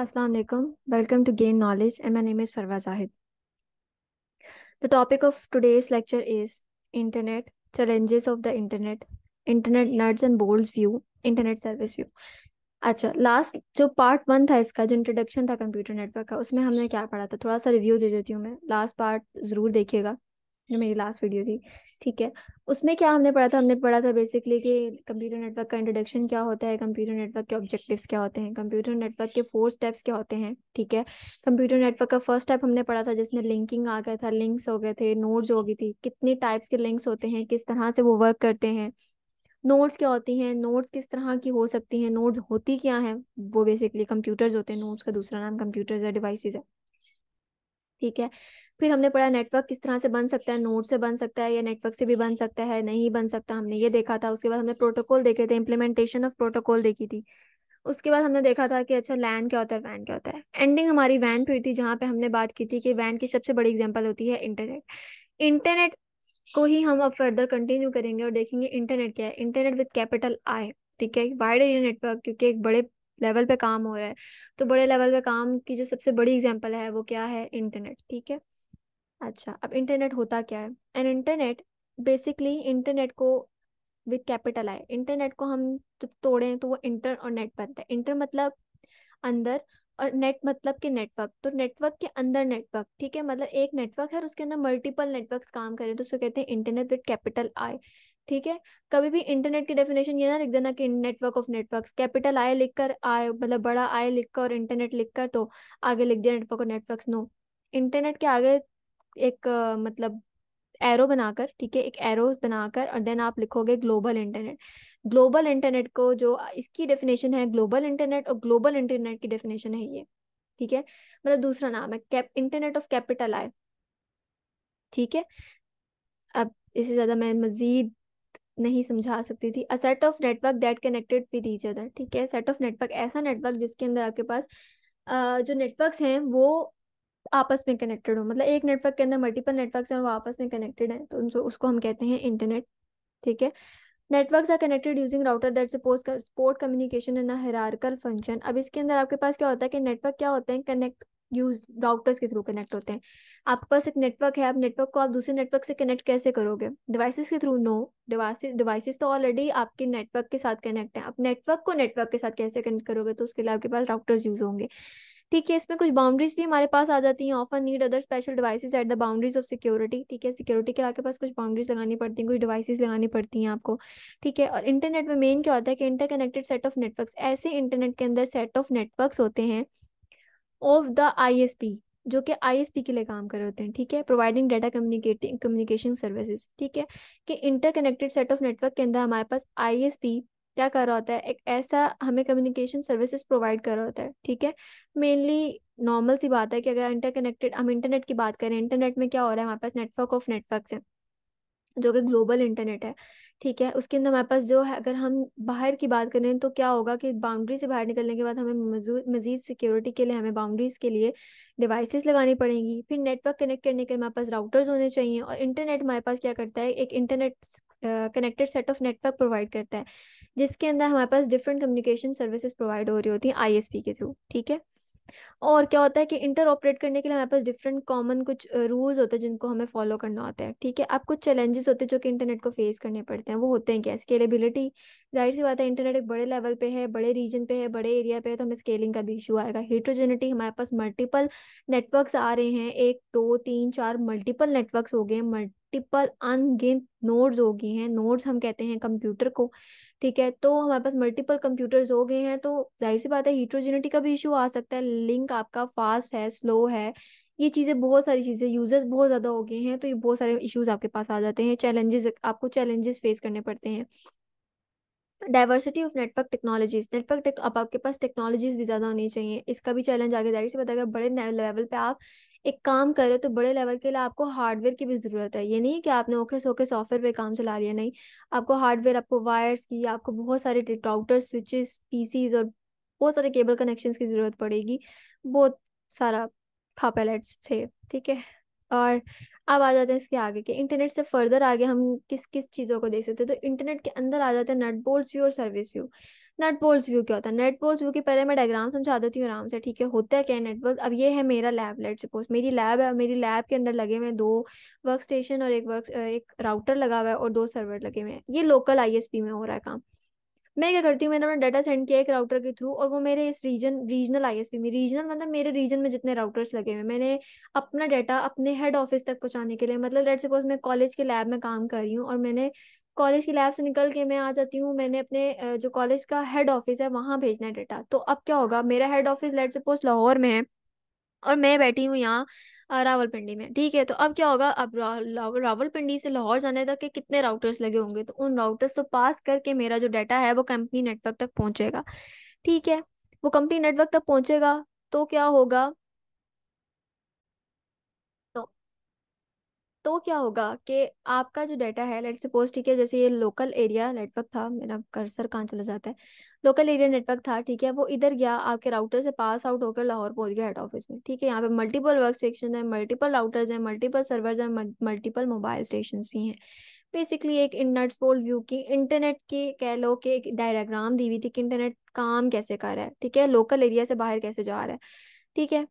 Assalamu alaikum. Welcome to Gain Knowledge and my name is Farwa Zahid. The topic of today's lecture is Internet, Challenges of the Internet, Internet Nuts and Bolts View, Internet Service View. अच्छा last जो part one था इसका जो introduction था computer network का उसमें हमने क्या पढ़ा था थोड़ा सा रिव्यू दे देती हूँ मैं लास्ट पार्ट ज़रूर देखिएगा जो मेरी लास्ट वीडियो थी ठीक है उसमें क्या हमने पढ़ा था हमने पढ़ा था बेसिकली कि कंप्यूटर नेटवर्क का इंट्रोडक्शन क्या होता है कंप्यूटर नेटवर्क के ऑब्जेक्टिव्स क्या होते हैं कंप्यूटर नेटवर्क के फोर स्टेप्स क्या होते हैं ठीक है कंप्यूटर नेटवर्क का फर्स्ट स्टेप हमने पढ़ा था जिसमें लिंकिंग आ गया था लिंक्स हो गए थे नोड्स हो गई थी कितने टाइप्स के लिंक्स होते हैं किस तरह से वो वर्क करते हैं नोट्स क्या होती हैं नोट्स किस तरह की हो सकती हैं नोट्स होती क्या हैं वो बेसिकली कंप्यूटर्स होते हैं नोट्स का दूसरा नाम कंप्यूटर्स है डिवाइसेस है ठीक है फिर हमने पढ़ा नेटवर्क किस तरह से बन सकता है नोड से बन सकता है या नेटवर्क से भी बन सकता है नहीं बन सकता हमने ये देखा था उसके बाद हमने प्रोटोकॉल देखे थे इम्प्लीमेंटेशन ऑफ प्रोटोकॉल देखी थी उसके बाद हमने देखा था कि अच्छा लैन क्या होता है वैन क्या होता है एंडिंग हमारी वैन पे हुई थी जहाँ पे हमने बात की थी कि वैन की सबसे बड़ी एग्जाम्पल होती है इंटरनेट इंटरनेट को ही हम अब फर्दर कंटिन्यू करेंगे और देखेंगे इंटरनेट क्या है इंटरनेट विद कैपिटल आई ठीक है वाइड एरिया नेटवर्क क्योंकि एक बड़े लेवल पे काम हो रहा है तो बड़े लेवल पे काम की जो सबसे बड़ी एग्जांपल है वो क्या है इंटरनेट ठीक है अच्छा अब इंटरनेट होता क्या है एंड इंटरनेट बेसिकली इंटरनेट को विद कैपिटल आए इंटरनेट को हम जब तोड़ें तो वो इंटर और नेट बनता है इंटर मतलब अंदर और नेट मतलब कि नेटवर्क तो नेटवर्क के अंदर नेटवर्क ठीक है मतलब एक नेटवर्क है और उसके अंदर मल्टीपल नेटवर्क्स काम करें तो उसको कहते हैं इंटरनेट विद कैपिटल आई ठीक है कभी भी इंटरनेट की डेफिनेशन ये ना लिख देना कि network of networks capital I लिखकर आई मतलब बड़ा आई लिखकर और इंटरनेट लिखकर तो आगे लिख दिया नेटवर्क और नेटवर्क्स नो इंटरनेट के आगे एक मतलब एरो बनाकर ठीक है एक एरो बनाकर और देन आप लिखोगे ग्लोबल इंटरनेट ग्लोबल इंटरनेट को जो इसकी डेफिनेशन है ग्लोबल इंटरनेट और ग्लोबल इंटरनेट की डेफिनेशन है ये ठीक है मतलब दूसरा नाम है cap internet of capital I ठीक है अब इससे ज़्यादा मैं मज़ीद नहीं समझा सकती थी a set of network that connected with each other ठीक है सेट ऑफ नेटवर्क ऐसा नेटवर्क जिसके अंदर आपके पास जो नेटवर्क्स हैं वो आपस में कनेक्टेड हो मतलब एक नेटवर्क के अंदर मल्टीपल नेटवर्क्स हैं वो आपस में कनेक्टेड हैं तो उसको हम कहते हैं इंटरनेट ठीक है networks are connected using router that suppose support communication in hierarchical function अब इसके अंदर आपके पास क्या होता है कि नेटवर्क क्या होते हैं कनेक्ट यूज राउटर्स के थ्रू कनेक्ट होते हैं आपके पास एक नेटवर्क है आप नेटवर्क को आप दूसरे नेटवर्क से कनेक्ट कैसे करोगे डिवाइसेस के थ्रू नो डिवाइसेस डिवाइसेस तो ऑलरेडी आपके नेटवर्क के साथ कनेक्ट है आप नेटवर्क को नेटवर्क के साथ कैसे कनेक्ट करोगे तो उसके लिए आपके पास राउटर्स यूज होंगे ठीक है इसमें कुछ बाउंड्रीज भी हमारे पास आ जाती हैं often need other special device at the boundaries of security ठीक है सिक्योरिटी के आपके पास कुछ बाउंड्रीज लगानी पड़ती हैं कुछ डिवाइसेस लगानी पड़ती हैं आपको ठीक है और इंटरनेट में मेन क्या होता है कि इंटरकनेक्टेड सेट ऑफ नेटवर्क्स ऐसे इंटरनेट के अंदर सेट ऑफ नेटवर्क्स होते हैं ऑफ द आईएसपी जो कि आईएसपी के लिए काम कर रहे होते हैं ठीक है providing data communicating communication services ठीक है कि इंटरकनेक्टेड सेट ऑफ नेटवर्क के अंदर हमारे पास आईएसपी क्या कर रहा होता है एक ऐसा हमें कम्युनिकेशन सर्विसेज प्रोवाइड कर रहा होता है ठीक है मेनली नॉर्मल सी बात है कि अगर इंटरकनेक्टेड हम इंटरनेट की बात करें इंटरनेट में क्या हो रहा है हमारे पास नेटवर्क ऑफ नेटवर्क है जो कि ग्लोबल इंटरनेट है ठीक है उसके अंदर हमारे पास जो है अगर हम बाहर की बात करें तो क्या होगा कि बाउंड्री से बाहर निकलने के बाद हमें मजीद सिक्योरिटी के लिए हमें बाउंड्रीज के लिए डिवाइसेस लगानी पड़ेंगी फिर नेटवर्क कनेक्ट करने के लिए हमारे पास राउटर्स होने चाहिए और इंटरनेट हमारे पास क्या करता है एक internet connected set of network provide करता है जिसके अंदर हमारे पास डिफरेंट कम्युनिकेशन सर्विसेज प्रोवाइड हो रही होती हैं आई के थ्रू ठीक है और क्या होता है कि इंटर ऑपरेट करने के लिए हमारे पास डिफरेंट कॉमन कुछ रूल्स होते हैं जिनको हमें फॉलो करना होता है ठीक है अब कुछ चैलेंजेस होते हैं जो कि इंटरनेट को फेस करने पड़ते हैं वो होते हैं क्या स्केलेबिलिटी जाहिर सी बात है इंटरनेट एक बड़े लेवल पे है बड़े रीजन पे है बड़े एरिया पे है तो हमें स्केलिंग का भी इशू आएगा हीट्रोजेनिटी हमारे पास मल्टीपल नेटवर्क्स आ रहे हैं एक दो तीन चार मल्टीपल नेटवर्क्स हो गए मल्टीपल अनगिन नोड्स हो गए हैं नोड्स हम कहते हैं कंप्यूटर को ठीक है तो हमारे पास मल्टीपल कंप्यूटर्स हो गए हैं तो जाहिर सी बात है हीट्रोजिनिटी का भी इशू आ सकता है लिंक आपका फास्ट है स्लो है ये चीज़ें बहुत सारी चीज़ें यूजर्स बहुत ज़्यादा हो गए हैं तो ये बहुत सारे इश्यूज आपके पास आ जाते हैं चैलेंजेस आपको चैलेंजेस फेस करने पड़ते हैं diversity of network technologies network अब आपके पास टेक्नोलॉजीज भी ज़्यादा होनी चाहिए इसका भी चैलेंज आगे जाहिर से पता अगर बड़े लेवल पे आप एक काम कर रहे हो तो बड़े लेवल के लिए आपको हार्डवेयर की भी ज़रूरत है ये नहीं है कि आपने ओके सोके सॉफ्टवेयर पे काम चला लिया नहीं आपको हार्डवेयर आपको वायर्स की आपको बहुत सारे राउटर स्विचेस पीसीज और बहुत सारे केबल कनेक्शंस की ज़रूरत पड़ेगी बहुत सारा था पैलेट्स थे ठीक है और अब आ जाते हैं इसके आगे के इंटरनेट से फर्दर आगे हम किस किस चीज़ों को देख सकते हैं तो इंटरनेट के अंदर आ जाते हैं नट बोर्ड्स व्यू और service view nuts bolts view क्या होता है नेट बॉल्स व्यू के पहले मैं डायग्राम समझा देती हूँ आराम से ठीक है होता है क्या नेट बॉल्स अब ये है मेरा लैब लेट सपोज मेरी लैब है मेरी लैब के अंदर लगे हुए दो वर्क स्टेशन और एक वर्क एक राउटर लगा हुआ है और दो सर्वर लगे हुए हैं ये लोकल आई में हो रहा है काम मैं क्या करती हूँ मैंने अपना डाटा सेंड किया एक राउटर के थ्रू और वो मेरे इस रीजन रीजनल आईएसपी में रीजनल मतलब मेरे रीजन में जितने राउटर्स लगे हुए मैंने अपना डाटा अपने हेड ऑफिस तक पहुँचाने के लिए मतलब लेट सपोज मैं कॉलेज के लैब में काम कर रही हूँ और मैंने कॉलेज की लैब से निकल के मैं आ जाती हूँ मैंने अपने जो कॉलेज का हेड ऑफिस है वहां भेजना है डेटा तो अब क्या होगा मेरा head office let suppose Lahore में है और मैं बैठी हूँ यहाँ रावलपिंडी में ठीक है तो अब क्या होगा अब रावलपिंडी से लाहौर जाने तक के कितने राउटर्स लगे होंगे तो उन राउटर्स को पास करके मेरा जो डाटा है वो कंपनी नेटवर्क तक पहुंचेगा ठीक है वो कंपनी नेटवर्क तक पहुंचेगा तो क्या होगा तो क्या होगा कि आपका जो डाटा है लेट सपोज ठीक है जैसे ये लोकल एरिया नेटवर्क था मेरा कर्सर कहाँ चला जाता है लोकल एरिया नेटवर्क था ठीक है वो इधर गया आपके राउटर से पास आउट होकर लाहौर पहुंच गया हेड ऑफिस में ठीक है यहाँ पे मल्टीपल वर्क स्टेशन है मल्टीपल राउटर्स हैं मल्टीपल सर्वर्स हैं मल्टीपल मोबाइल स्टेशन भी हैं बेसिकली एक इंटरनेट पोल व्यू की इंटरनेट की कह लो कि एक डायग्राम दी हुई थी कि इंटरनेट काम कैसे कर रहा है ठीक है लोकल एरिया से बाहर कैसे जा रहा है ठीक है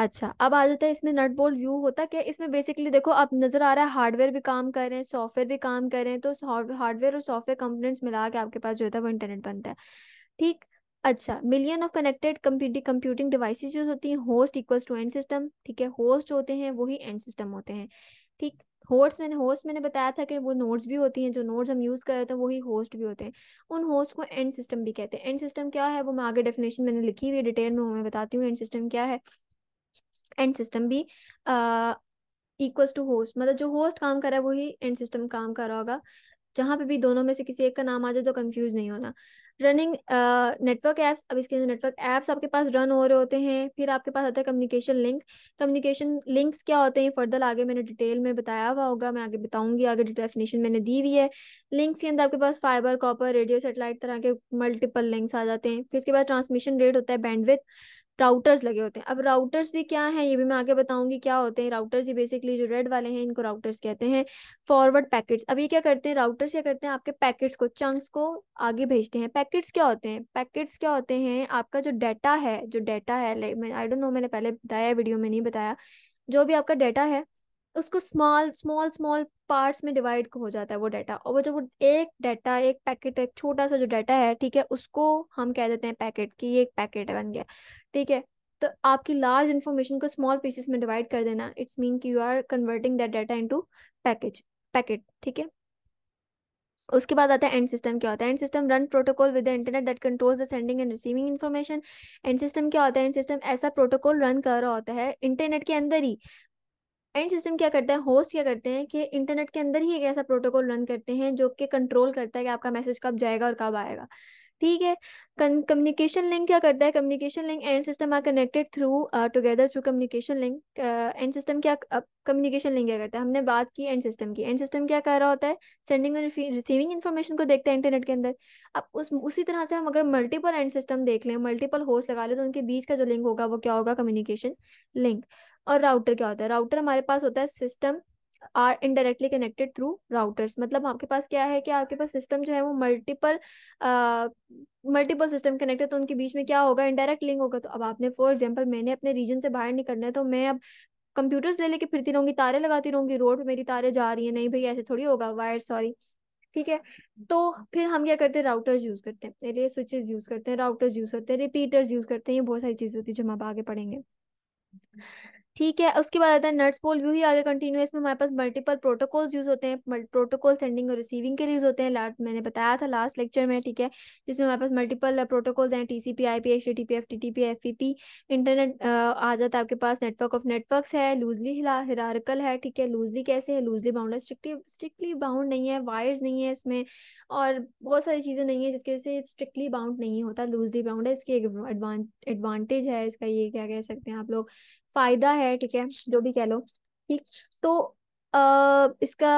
अच्छा अब आ जाता है इसमें नट बोल्ट व्यू होता क्या इसमें बेसिकली देखो अब नजर आ रहा है हार्डवेयर भी काम कर रहे हैं सॉफ्टवेयर भी काम कर रहे हैं तो हार्डवेयर और सॉफ्टवेयर कंपोनेंट्स मिला के आपके पास जो है वो इंटरनेट बनता है ठीक अच्छा million of connected computing device जो होती हैं host equals to end system ठीक है होस्ट होते हैं वही एंड सिस्टम होते हैं ठीक होस्ट मैंने होस्ट मैंने बताया था कि वो नोड्स भी होती हैं जो नोड्स हम यूज़ कर रहे थे वही होस्ट भी होते हैं उन होस्ट को एंड सिस्टम भी कहते हैं एंड सिस्टम क्या है वो मैं आगे डेफिनेशन मैंने लिखी हुई है डिटेल में मैं बताती हूँ एंड सिस्टम क्या है एंड सिस्टम भी इक्वल्स टू होस्ट मतलब जो होस्ट काम कर रहा है वही एंड सिस्टम काम कर रहा होगा जहाँ पे भी दोनों में से किसी एक का नाम आ जाए तो कंफ्यूज नहीं होना रनिंग नेटवर्क एप्स अब इसके नेटवर्क एप्स आपके पास रन हो रहे होते हैं फिर आपके पास आता है कम्युनिकेशन लिंक कम्युनिकेशन लिंक्स क्या होते हैं फर्दर आगे मैंने डिटेल में बताया हुआ होगा मैं आगे बताऊंगी आगे डेफिनेशन मैंने दी हुई है लिंक्स के अंदर आपके पास फाइबर कॉपर रेडियो सेटेलाइट तरह के मल्टीपल लिंक्स आ जाते हैं फिर इसके बाद ट्रांसमिशन रेट होता है बैंडविथ राउटर्स लगे होते हैं अब राउटर्स भी क्या है ये भी मैं आगे बताऊंगी क्या होते हैं राउटर्स ये बेसिकली जो रेड वाले हैं इनको राउटर्स कहते हैं फॉरवर्ड पैकेट्स अब ये क्या करते हैं राउटर्स क्या करते हैं आपके पैकेट्स को चंक्स को आगे भेजते हैं पैकेट्स क्या होते हैं पैकेट्स क्या होते हैं आपका जो डाटा है जो डाटा है आई डोंट नो मैंने पहले बताया वीडियो में नहीं बताया जो भी आपका डाटा है उसको स्मॉल स्मॉल स्मॉल पार्ट्स में डिवाइड हो जाता है वो डाटा और वो जब वो एक डाटा एक पैकेट एक छोटा सा जो डाटा है ठीक है उसको हम कह देते हैं पैकेट कि ये एक पैकेट बन गया ठीक है तो आपकी लार्ज इन्फॉर्मेशन को स्मॉल पीसेस में डिवाइड कर देना इट्स मीन कि you are converting that data into package packet ठीक है उसके बाद आता है एंड सिस्टम क्या होता है end system run protocol with the internet that controls the sending and receiving information end system क्या होता है एंड सिस्टम ऐसा प्रोटोकॉल रन कर रहा होता है इंटरनेट के अंदर ही एंड सिस्टम क्या करता है होस्ट क्या करते हैं कि इंटरनेट के अंदर ही एक ऐसा प्रोटोकॉल रन करते हैं जो कि कंट्रोल करता है कि आपका मैसेज कब जाएगा और कब आएगा ठीक है कम्युनिकेशन लिंक क्या करता है communication link end system are connected through together through communication link end system क्या कम्युनिकेशन लिंक क्या करता है हमने बात की एंड सिस्टम की एंड सिस्टम क्या कर रहा होता है सेंडिंग और रिसीविंग इन्फॉर्मेशन को देखता है इंटरनेट के अंदर अब उस उसी तरह से हम अगर मल्टीपल एंड सिस्टम देख लें मल्टीपल होस्ट लगा लें तो उनके बीच का जो लिंक होगा वो क्या होगा कम्युनिकेशन लिंक और राउटर क्या होता है राउटर हमारे पास होता है system are indirectly connected through routers मतलब आपके पास क्या है कि आपके पास सिस्टम जो है वो मल्टीपल मल्टीपल सिस्टम कनेक्टेड तो उनके बीच में क्या होगा इनडायरेक्ट लिंक होगा तो अब आपने फॉर एग्जाम्पल मैंने अपने रीजन से बाहर निकलना है तो मैं अब कंप्यूटर्स ले लेके फिरती रहूंगी तारे लगाती रहूंगी रोड पे मेरी तारे जा रही है नहीं भाई ऐसे थोड़ी होगा वायर सॉरी ठीक है तो फिर हम क्या करते हैं राउटर्स यूज करते हैं रिले स्विचेस यूज करते हैं राउटर्स यूज करते हैं रिपीटर्स यूज करते हैं ये बहुत सारी चीजें होती है जो हम आप आगे पढ़ेंगे ठीक है उसके बाद आता है नर्ट्स पोल यू ही आगे कंटिन्यू इसमें हमारे पास मल्टीपल प्रोटोकॉल्स यूज होते हैं प्रोटोकॉल सेंडिंग और रिसीविंग के लिए होते हैं लास्ट मैंने बताया था लास्ट लेक्चर में ठीक है जिसमें हमारे पास मल्टीपल प्रोटोकॉल्स हैं TCP IP F FTTP P internet आ जाता है आपके पास नेटवर्क ऑफ नेटवर्क है लूजली हिरारकल है ठीक है लूजली कैसे है लूजली बाउंड है स्ट्रिक्टली स्ट्रिक्टली बाउंड नहीं है वायर्स नहीं है इसमें और बहुत सारी चीज़ें नहीं है जिसकी वजह से स्ट्रिक्टली बाउंड नहीं होता लूजली बाउंड है इसकी एक एडवांटेज है इसका ये क्या कह सकते हैं आप लोग फायदा है ठीक है जो भी कह लो ठीक तो अः इसका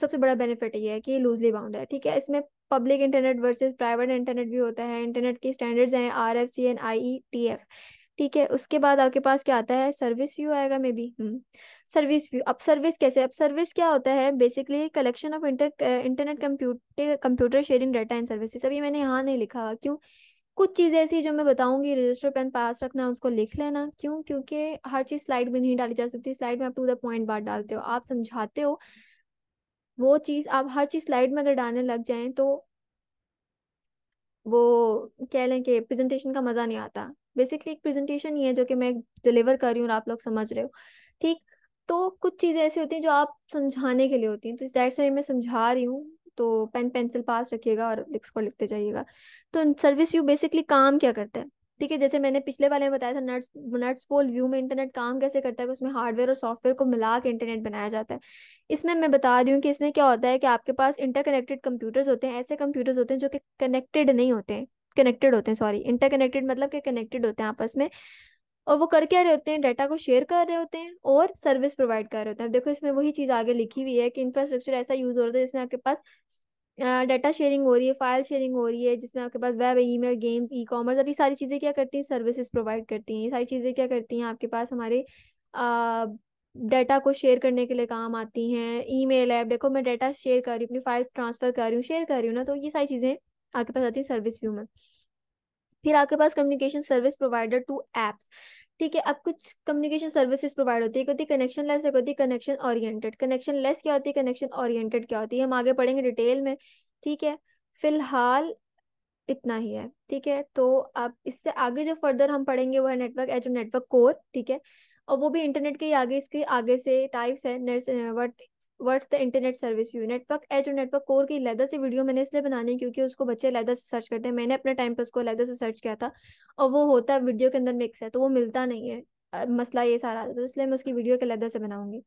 सबसे बड़ा बेनिफिट ये है कि लूजली बाउंड है ठीक है इसमें public internet versus private internet भी होता है इंटरनेट के स्टैंडर्ड्स हैं R F C and I E T F ठीक है उसके बाद आपके पास क्या आता है सर्विस व्यू आएगा मे बी सर्विस व्यू अब सर्विस कैसे अब सर्विस क्या होता है basically collection of inter internet computer computer sharing data and services अभी मैंने यहाँ नहीं लिखा क्यों कुछ चीज़ें ऐसी जो मैं बताऊंगी रजिस्टर पेन पास रखना उसको लिख लेना क्यों क्योंकि हर चीज़ स्लाइड में नहीं डाली जा सकती स्लाइड में आप टू द पॉइंट बात डालते हो आप समझाते हो वो चीज़ आप हर चीज़ स्लाइड में अगर डालने लग जाए तो वो कह लें कि प्रेजेंटेशन का मज़ा नहीं आता बेसिकली एक प्रेजेंटेशन ही है जो कि मैं डिलीवर कर रही हूँ आप लोग समझ रहे हो ठीक तो कुछ चीज़ें ऐसी होती हैं जो आप समझाने के लिए होती हैं तो इस डाइट मैं समझा रही हूँ तो पेन पेंसिल पास रखिएगा और को लिखते जाइएगा तो सर्विस व्यू बेसिकली काम क्या करता है ठीक है जैसे मैंने पिछले वाले में बताया था नट्स नट्स पोल व्यू में इंटरनेट काम कैसे करता है कि उसमें हार्डवेयर और सॉफ्टवेयर को मिला के इंटरनेट बनाया जाता है इसमें मैं बता रही हूँ कि इसमें क्या होता है कि आपके पास इंटरकनेक्टेड कंप्यूटर्स होते हैं ऐसे कंप्यूटर्स होते हैं जो कि कनेक्टेड नहीं होते हैं कनेक्टेड होते हैं सॉरी इंटरकनेक्टेड मतलब कि कनेक्टेड होते हैं आपस में और वो कर क्या रहे होते हैं डाटा को शेयर कर रहे होते हैं और सर्विस प्रोवाइड कर रहे होते हैं देखो इसमें वही चीज़ आगे लिखी हुई है कि इंफ्रास्ट्रक्चर ऐसा यूज हो रहा है जिसमें आपके पास डाटा शेयरिंग हो रही है फाइल शेयरिंग हो रही है जिसमें आपके पास web email games e commerce अब ये सारी चीज़ें क्या करती हैं सर्विसेज प्रोवाइड करती हैं ये सारी चीज़ें क्या करती हैं आपके पास हमारे डाटा को शेयर करने के लिए काम आती हैं ईमेल ऐप देखो मैं डाटा शेयर कर रही हूँ अपनी फाइल्स ट्रांसफर कर रही हूँ शेयर कर रही हूँ ना तो ये सारी चीज़ें आपके पास आती है सर्विस व्यू में फिर आपके पास communication service provider to apps ठीक है अब कुछ कम्युनिकेशन सर्विसेज प्रोवाइड होती है होती है कनेक्शन लेस एक होती है कनेक्शन ओरिएंटेड कनेक्शन लेस क्या होती है कनेक्शन ओरिएंटेड क्या होती है हम आगे पढ़ेंगे डिटेल में ठीक है फिलहाल इतना ही है ठीक है तो अब इससे आगे जो फर्दर हम पढ़ेंगे वो है नेटवर्क एज नेटवर्क कोर ठीक है और वो भी इंटरनेट के आगे इसके आगे से टाइप्स है वर्ट words the internet service view network edge और नेटवर्क कोर की लैदा से वीडियो मैंने इसलिए बनानी क्योंकि उसको बच्चे लैदा से सर्च करते हैं मैंने अपने टाइम पर उसको लैदा से सर्च किया था और वो होता है वीडियो के अंदर मिक्स है तो वो मिलता नहीं है मसला ये सारा तो इसलिए मैं उसकी वीडियो के लैदा से बनाऊंगी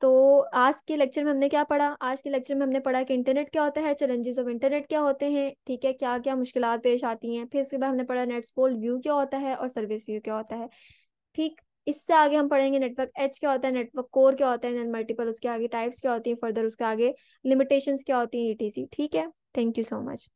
तो आज के लेक्चर में हमने क्या पढ़ा आज के लेक्चर में हमने पढ़ा कि इंटरनेट क्या होता है चैलेंजेस ऑफ इंटरनेट क्या होते हैं ठीक है क्या क्या मुश्किलात पेश आती हैं फिर उसके बाद हमने पढ़ा नेट्स पोल व्यू क्या होता है और सर्विस व्यू क्या होता है ठीक इससे आगे हम पढ़ेंगे नेटवर्क एच क्या होता है नेटवर्क कोर क्या होता है मल्टीपल उसके आगे टाइप्स क्या होती है फर्दर उसके आगे लिमिटेशंस क्या होती है ईटीसी ठीक है थैंक यू सो मच